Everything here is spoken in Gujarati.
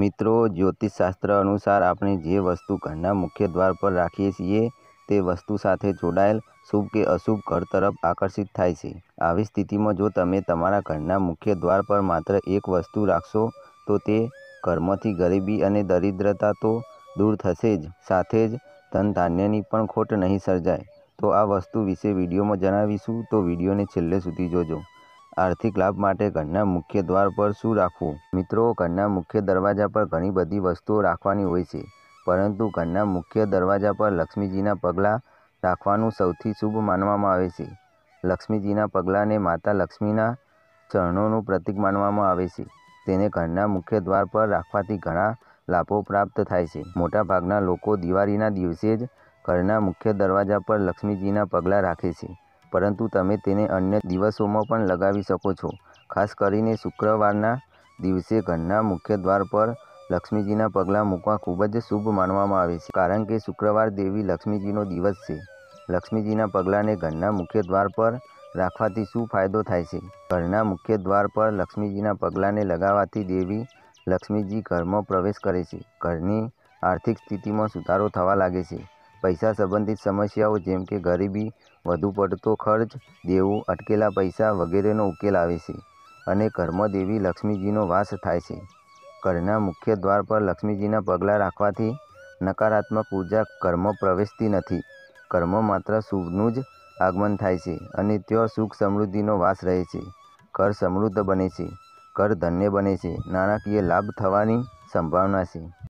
મિત્રો જ્યોતિષશાસ્ત્ર અનુસાર આપણે જે વસ્તુ ઘરના મુખ્ય દ્વાર પર રાખીએ છીએ તે વસ્તુ સાથે જોડાયેલ શુભ કે અશુભ ઘર તરફ આકર્ષિત થાય છે આવી સ્થિતિમાં જો તમે તમારા ઘરના મુખ્ય દ્વાર પર માત્ર એક વસ્તુ રાખશો તો તે ઘરમાંથી ગરીબી અને દરિદ્રતા તો દૂર થશે જ સાથે જ ધન ધાન્યની પણ ખોટ નહીં સર્જાય તો આ વસ્તુ વિશે વિડીયોમાં જણાવીશું તો વિડીયોને છેલ્લે સુધી જોજો આર્થિક લાભ માટે ઘરના મુખ્ય દ્વાર પર શું રાખવું મિત્રો ઘરના મુખ્ય દરવાજા પર ઘણી બધી વસ્તુઓ રાખવાની હોય છે પરંતુ ઘરના મુખ્ય દરવાજા પર લક્ષ્મીજીના પગલાં રાખવાનું સૌથી શુભ માનવામાં આવે છે લક્ષ્મીજીના પગલાંને માતા લક્ષ્મીના ચરણોનું પ્રતીક માનવામાં આવે છે તેને ઘરના મુખ્ય દ્વાર પર રાખવાથી ઘણા લાભો પ્રાપ્ત થાય છે મોટાભાગના લોકો દિવાળીના દિવસે જ ઘરના મુખ્ય દરવાજા પર લક્ષ્મીજીના પગલાં રાખે છે પરંતુ તમે તેને અન્ય દિવસોમાં પણ લગાવી શકો છો ખાસ કરીને શુક્રવારના દિવસે ઘરના મુખ્ય દ્વાર પર લક્ષ્મીજીના પગલાં મૂકવા ખૂબ જ શુભ માનવામાં આવે છે કારણ કે શુક્રવાર દેવી લક્ષ્મીજીનો દિવસ છે લક્ષ્મીજીના પગલાંને ઘરના મુખ્ય દ્વાર પર રાખવાથી શું ફાયદો થાય છે ઘરના મુખ્ય દ્વાર પર લક્ષ્મીજીના પગલાંને લગાવવાથી દેવી લક્ષ્મીજી ઘરમાં પ્રવેશ કરે છે ઘરની આર્થિક સ્થિતિમાં સુધારો થવા લાગે છે પૈસા સંબંધિત સમસ્યાઓ જેમ કે ગરીબી વધુ પડતો ખર્ચ દેવું અટકેલા પૈસા વગેરેનો ઉકેલ આવે છે અને ઘરમાં દેવી લક્ષ્મીજીનો વાસ થાય છે ઘરના મુખ્ય દ્વાર પર લક્ષ્મીજીના પગલાં રાખવાથી નકારાત્મક ઉર્જા કર્મ પ્રવેશતી નથી કર્મ માત્ર શુભનું જ આગમન થાય છે અને ત્યાં સુખ સમૃદ્ધિનો વાસ રહે છે કર સમૃદ્ધ બને છે કર ધન્ય બને છે નાણાકીય લાભ થવાની સંભાવના છે